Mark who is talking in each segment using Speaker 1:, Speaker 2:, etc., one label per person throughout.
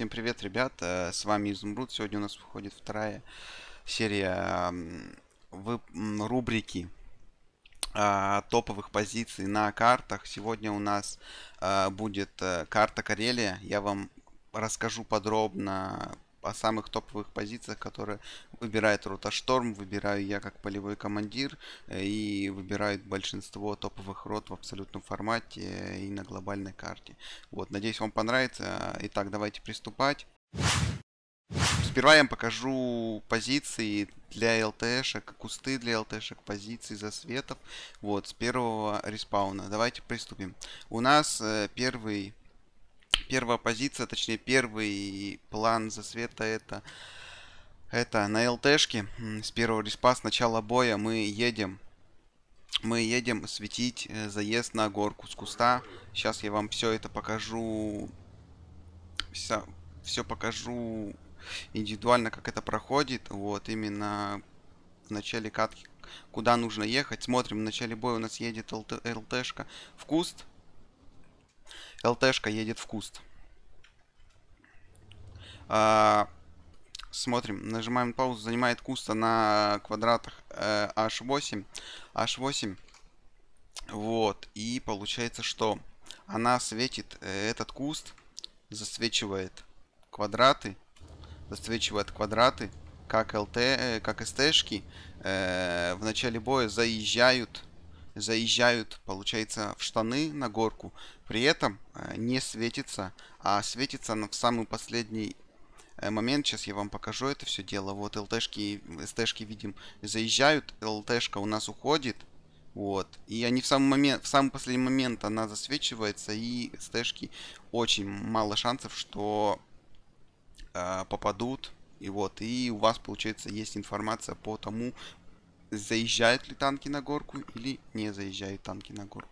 Speaker 1: Всем привет, ребят, с вами Изумруд. Сегодня у нас выходит вторая серия рубрики а, топовых позиций на картах. Сегодня у нас а, будет э, карта Карелия. Я вам расскажу подробно о самых топовых позициях, которые выбирает Роташторм, выбираю я как полевой командир э, и выбирают большинство топовых рот в абсолютном формате и на глобальной карте. Вот, надеюсь вам понравится. Итак, давайте приступать. Сперва я вам покажу позиции для ЛТшек, кусты для ЛТшек, позиции засветов. Вот, с первого респауна. Давайте приступим. У нас э, первый первая позиция, точнее первый план засвета это это на ЛТшке с первого респа с начала боя мы едем мы едем светить э, заезд на горку с куста. Сейчас я вам все это покажу. Все, все покажу индивидуально, как это проходит. Вот, именно в начале катки, куда нужно ехать. Смотрим, в начале боя у нас едет ЛТ, ЛТшка в куст. ЛТшка едет в куст. А, смотрим, нажимаем паузу, занимает куста на квадратах э, H8. H8. Вот, и получается, что она светит э, этот куст, засвечивает квадраты, засвечивает квадраты, как ЛТ, э, как СТшки э, в начале боя заезжают заезжают, получается, в штаны на горку, при этом э, не светится, а светится на самый последний э, момент. Сейчас я вам покажу это все дело. Вот ЛТшки, СТшки видим, заезжают, ЛТшка у нас уходит. Вот. И они в самый момент, в самый последний момент она засвечивается, и стэшки очень мало шансов, что э, попадут. И вот, и у вас, получается, есть информация по тому, заезжают ли танки на горку или не заезжают танки на горку.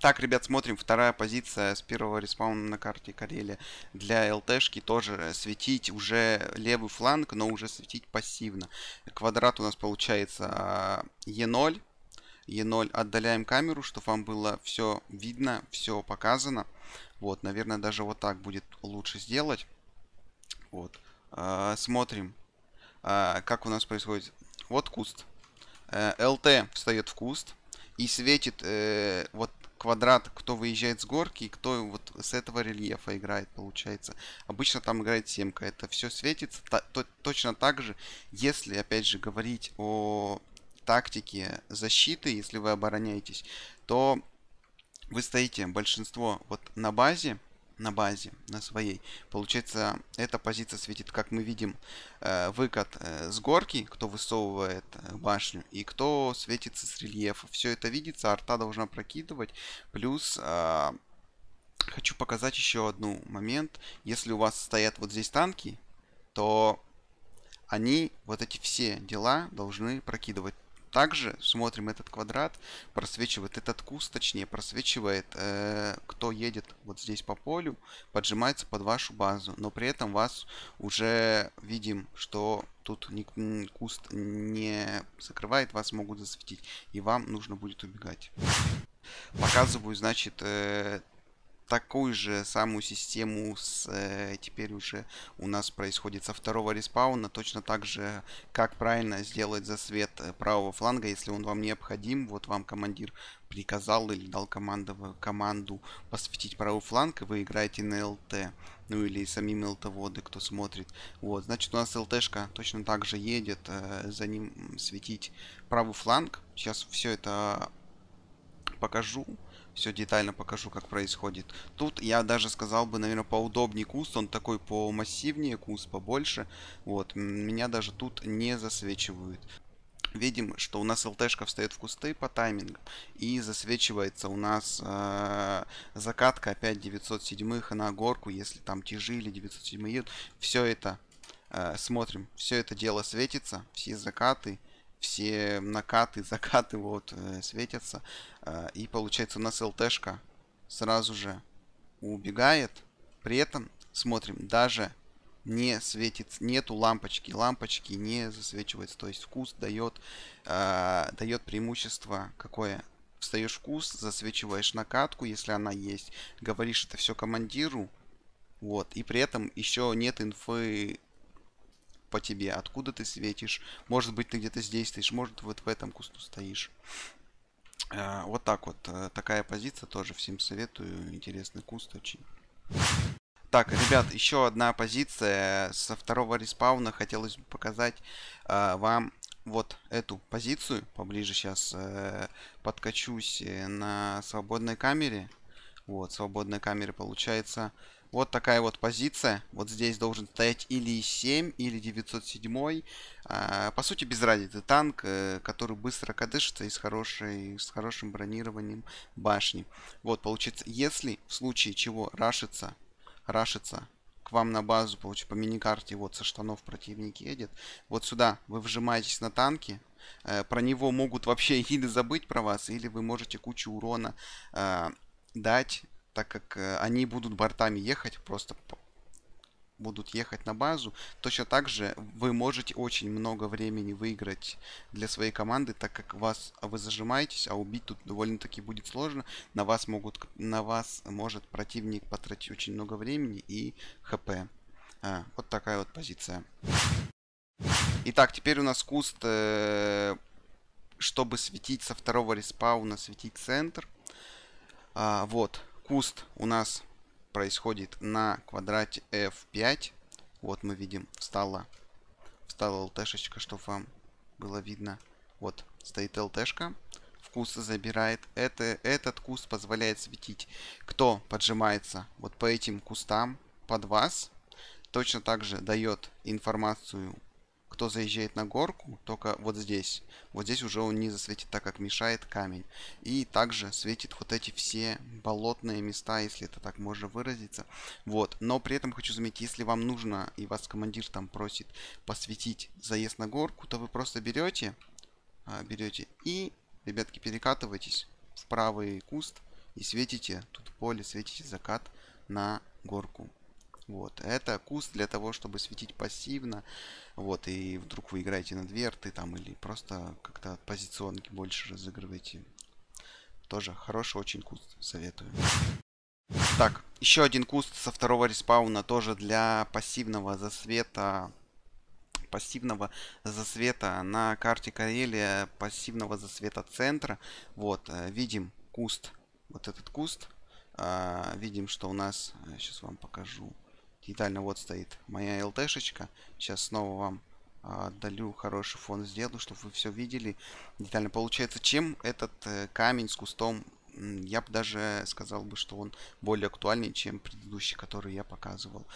Speaker 1: Так, ребят, смотрим, вторая позиция с первого респауна на карте Карелия. Для ЛТшки тоже светить уже левый фланг, но уже светить пассивно. Квадрат у нас получается Е0. А, Е0 отдаляем камеру, чтобы вам было все видно, все показано. Вот, наверное, даже вот так будет лучше сделать. Вот. А, смотрим а, как у нас происходит? Вот куст. Э, ЛТ встает в куст и светит э, вот квадрат, кто выезжает с горки и кто вот с этого рельефа играет, получается. Обычно там играет семка. Это все светится точно так же, если, опять же, говорить о тактике защиты, если вы обороняетесь, то вы стоите большинство вот на базе, на базе, на своей. Получается, эта позиция светит, как мы видим, э, выкат э, с горки, кто высовывает э, башню, и кто светится с рельефа. Все это видится, арта должна прокидывать. Плюс хочу показать еще одну момент. Если у вас стоят вот здесь танки, то они вот эти все дела должны прокидывать. Также смотрим этот квадрат, просвечивает этот куст, точнее просвечивает, э, кто едет вот здесь по полю, поджимается под вашу базу, но при этом вас уже видим, что тут ни, куст не закрывает, вас могут засветить, и вам нужно будет убегать. Показываю, значит, э, такую же самую систему с, э, теперь уже у нас происходит со второго респауна, точно так же, как правильно сделать засвет э, правого фланга, если он вам необходим, вот вам командир приказал или дал команду, команду посвятить правый фланг, и вы играете на ЛТ, ну или самим ЛТ-воды, кто смотрит. Вот, значит, у нас ЛТшка точно так же едет, э, за ним светить правый фланг. Сейчас все это покажу все детально покажу, как происходит. Тут я даже сказал бы, наверное, поудобнее куст, он такой по массивнее куст, побольше. Вот, меня даже тут не засвечивают. Видим, что у нас ЛТшка встает в кусты по таймингу и засвечивается у нас э, закатка опять 907 на горку, если там тяжи или 907 идут. Все это э, смотрим, все это дело светится, все закаты все накаты, закаты вот э, светятся. Э, и получается у нас ЛТшка сразу же убегает. При этом, смотрим, даже не светит, нету лампочки, лампочки не засвечивается. То есть вкус дает, э, дает преимущество какое? Встаешь вкус, засвечиваешь накатку, если она есть, говоришь это все командиру, вот, и при этом еще нет инфы по тебе, откуда ты светишь, может быть, ты где-то здесь стоишь, может, вот в этом кусту стоишь. А, вот так вот, э, такая позиция тоже всем советую, интересный куст очень. Так, ребят, еще одна позиция со второго респауна. Хотелось бы показать э, вам вот эту позицию. Поближе сейчас э, подкачусь э, на свободной камере. Вот, свободная камера получается вот такая вот позиция. Вот здесь должен стоять или 7, или 907. А, по сути, без разницы. Танк, э, который быстро кадышится и с, хорошей, с хорошим бронированием башни. Вот, получится, если в случае чего рашится, рашится к вам на базу, получается, по мини-карте вот со штанов противник едет. Вот сюда вы вжимаетесь на танки, э, про него могут вообще или забыть про вас, или вы можете кучу урона э, дать так как э, они будут бортами ехать, просто будут ехать на базу. Точно так же вы можете очень много времени выиграть для своей команды, так как вас а, вы зажимаетесь, а убить тут довольно-таки будет сложно. На вас могут, на вас может противник потратить очень много времени и ХП. А, вот такая вот позиция. Итак, теперь у нас куст, э, чтобы светить со второго респауна, светить центр. А, вот куст у нас происходит на квадрате f5. Вот мы видим, встала, встала ЛТшечка, чтобы вам было видно. Вот стоит ЛТшка, Вкус забирает. Это, этот куст позволяет светить. Кто поджимается вот по этим кустам под вас, точно так же дает информацию кто заезжает на горку, только вот здесь. Вот здесь уже он не засветит, так как мешает камень. И также светит вот эти все болотные места, если это так можно выразиться. Вот. Но при этом хочу заметить, если вам нужно, и вас командир там просит посветить заезд на горку, то вы просто берете, а, берете и, ребятки, перекатывайтесь в правый куст и светите, тут поле, светите закат на горку. Вот. Это куст для того, чтобы светить пассивно. Вот. И вдруг вы играете на дверты там или просто как-то позиционки больше разыгрываете. Тоже хороший очень куст. Советую. Так, еще один куст со второго респауна тоже для пассивного засвета пассивного засвета на карте Карелия, пассивного засвета центра. Вот, э, видим куст, вот этот куст. А, видим, что у нас, сейчас э, вам покажу, детально вот стоит моя ЛТшечка. Сейчас снова вам а, отдалю хороший фон сделаю, чтобы вы все видели детально. Получается, чем этот э, камень с кустом, я бы даже сказал бы, что он более актуальный, чем предыдущий, который я показывал.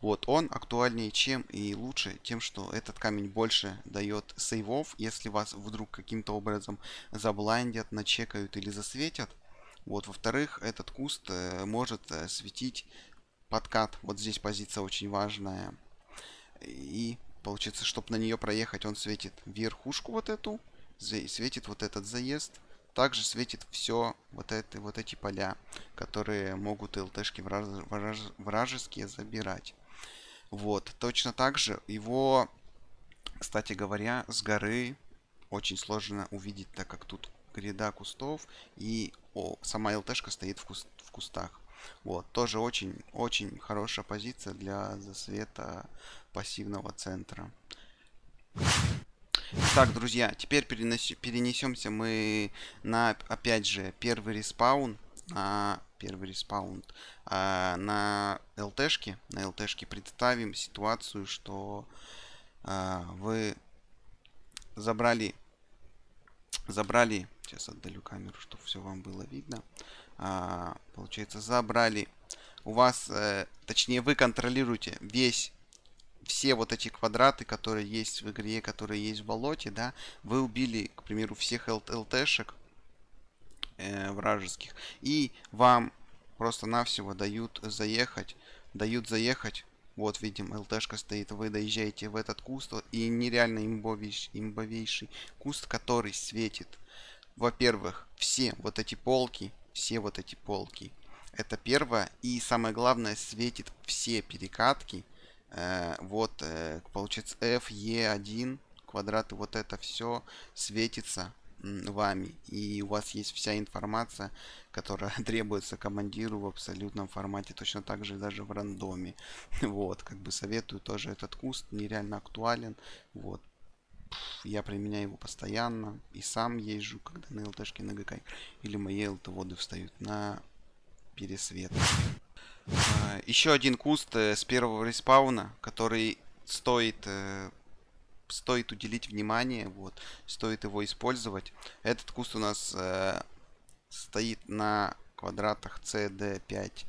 Speaker 1: Вот, он актуальнее чем и лучше тем, что этот камень больше дает сейвов, если вас вдруг каким-то образом заблайндят, начекают или засветят. Вот, во-вторых, этот куст э, может э, светить подкат. Вот здесь позиция очень важная. И получится, чтобы на нее проехать, он светит верхушку вот эту, светит вот этот заезд. Также светит все вот, это, вот эти поля, которые могут ЛТшки враж, враж, вражеские забирать. Вот, точно так же его, кстати говоря, с горы очень сложно увидеть, так как тут гряда кустов и о, сама ЛТшка стоит в, куст, в кустах. Вот, тоже очень-очень хорошая позиция для засвета пассивного центра. Так, друзья, теперь перенесемся мы на, опять же, первый респаун. На первый респаун. А, на ЛТшке. На ЛТшке представим ситуацию, что а, вы забрали, забрали Сейчас отдалю камеру, чтобы все вам было видно. А, получается, забрали. У вас, э, точнее, вы контролируете весь все вот эти квадраты, которые есть в игре, которые есть в болоте, да, вы убили, к примеру, всех ЛТшек э, вражеских, и вам просто-навсего дают заехать, дают заехать, вот, видим, ЛТшка стоит, вы доезжаете в этот куст, и нереально имбовейший, имбовейший куст, который светит во-первых, все вот эти полки, все вот эти полки, это первое. И самое главное, светит все перекатки. Э, вот, э, получается, F, E1, квадраты, вот это все светится вами. И у вас есть вся информация, которая требуется командиру в абсолютном формате, точно так же даже в рандоме. Вот, как бы советую тоже этот куст, нереально актуален. Вот, я применяю его постоянно и сам езжу, когда на ЛТшке на ГК или мои ЛТ-воды встают на пересвет. А, еще один куст э, с первого респауна, который стоит э, стоит уделить внимание, вот, стоит его использовать. Этот куст у нас э, стоит на квадратах CD5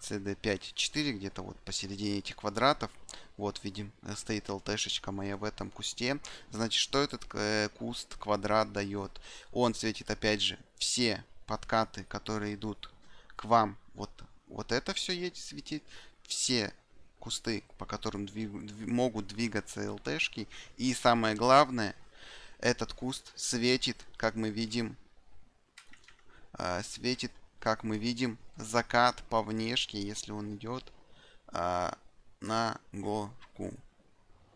Speaker 1: CD5,4, где-то вот посередине этих квадратов. Вот, видим, э, стоит ЛТшечка моя в этом кусте. Значит, что этот э, куст, квадрат дает? Он светит, опять же, все подкаты, которые идут к вам. Вот, вот это все едет, светит. Все кусты, по которым двиг, дв, могут двигаться ЛТшки. И самое главное, этот куст светит, как мы видим, э, светит как мы видим, закат по внешке, если он идет а, на горку.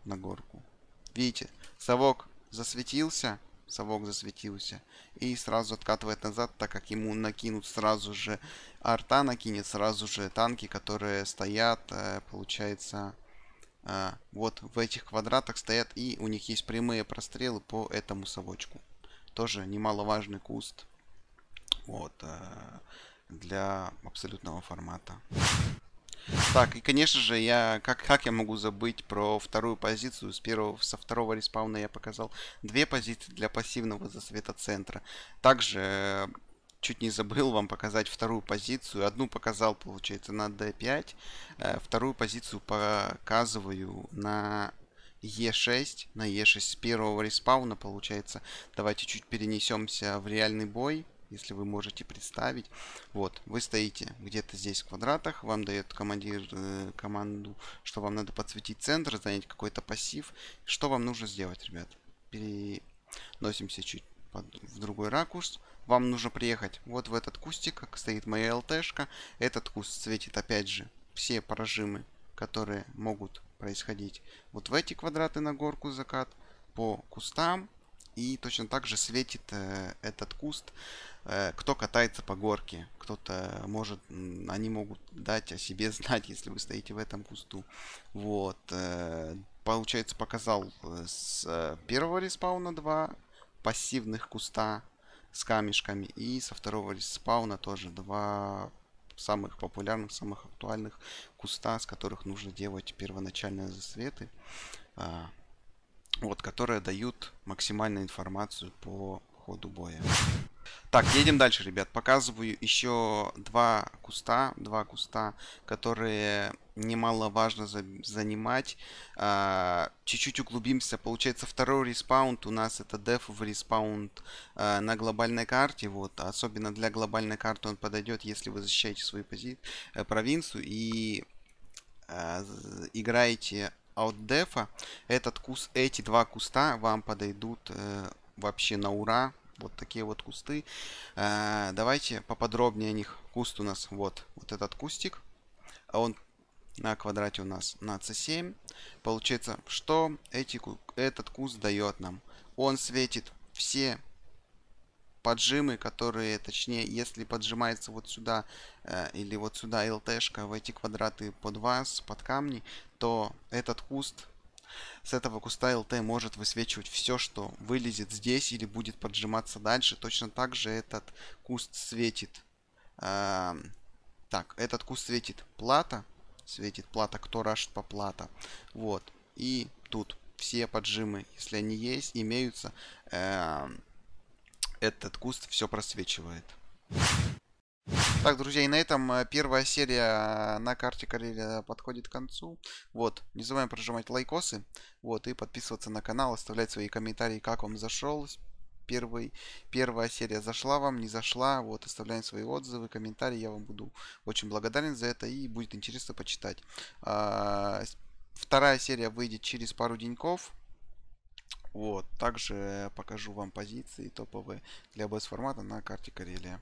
Speaker 1: На горку. Видите, совок засветился, совок засветился и сразу откатывает назад, так как ему накинут сразу же арта, накинет сразу же танки, которые стоят, э, получается, а, вот в этих квадратах стоят и у них есть прямые прострелы по этому совочку. Тоже немаловажный куст вот, э, для абсолютного формата. Так, и, конечно же, я как, как я могу забыть про вторую позицию? С первого, со второго респауна я показал две позиции для пассивного засвета центра. Также э, чуть не забыл вам показать вторую позицию. Одну показал, получается, на D5, э, вторую позицию показываю на E6, на E6 с первого респауна, получается. Давайте чуть перенесемся в реальный бой если вы можете представить. Вот, вы стоите где-то здесь в квадратах, вам дает командир э, команду, что вам надо подсветить центр, занять какой-то пассив. Что вам нужно сделать, ребят? Переносимся чуть под, в другой ракурс. Вам нужно приехать вот в этот кустик, как стоит моя ЛТшка. Этот куст светит опять же все поражимы, которые могут происходить вот в эти квадраты на горку закат по кустам и точно так же светит э, этот куст, э, кто катается по горке. Кто-то может, они могут дать о себе знать, если вы стоите в этом кусту. Вот. Э, получается, показал э, с э, первого респауна два пассивных куста с камешками. И со второго респауна тоже два самых популярных, самых актуальных куста, с которых нужно делать первоначальные засветы. А, вот, которые дают максимальную информацию по ходу боя. Так, едем дальше, ребят. Показываю еще два куста, два куста, которые немаловажно за занимать. А, чуть-чуть а, углубимся. Получается, второй респаунд у нас это деф в респаунд а, на глобальной карте. Вот. Особенно для глобальной карты он подойдет, если вы защищаете свою позицию, э, провинцию и а, играете от дефа, этот куст, эти два куста вам подойдут э, вообще на ура. Вот такие вот кусты. Э, давайте поподробнее о них. Куст у нас вот, вот этот кустик. А он на квадрате у нас на c7. Получается, что эти, этот куст дает нам? Он светит все поджимы, которые, точнее, если поджимается вот сюда э, или вот сюда ЛТшка в эти квадраты под вас, под камни, что этот куст, с этого куста ЛТ может высвечивать все, что вылезет здесь или будет поджиматься дальше. Точно так же этот куст светит. Э, так, этот куст светит плата. Светит плата, кто рашит по плата. Вот. И тут все поджимы, если они есть, имеются. Э, этот куст все просвечивает. Так, друзья, и на этом э, первая серия э, на карте Карелия э, подходит к концу. Вот, не забываем прожимать лайкосы, вот, и подписываться на канал, оставлять свои комментарии, как вам зашел первый, первая серия зашла вам, не зашла, вот, оставляем свои отзывы, комментарии, я вам буду очень благодарен за это и будет интересно почитать. А, вторая серия выйдет через пару деньков, вот, также покажу вам позиции топовые для БС формата на карте Карелия.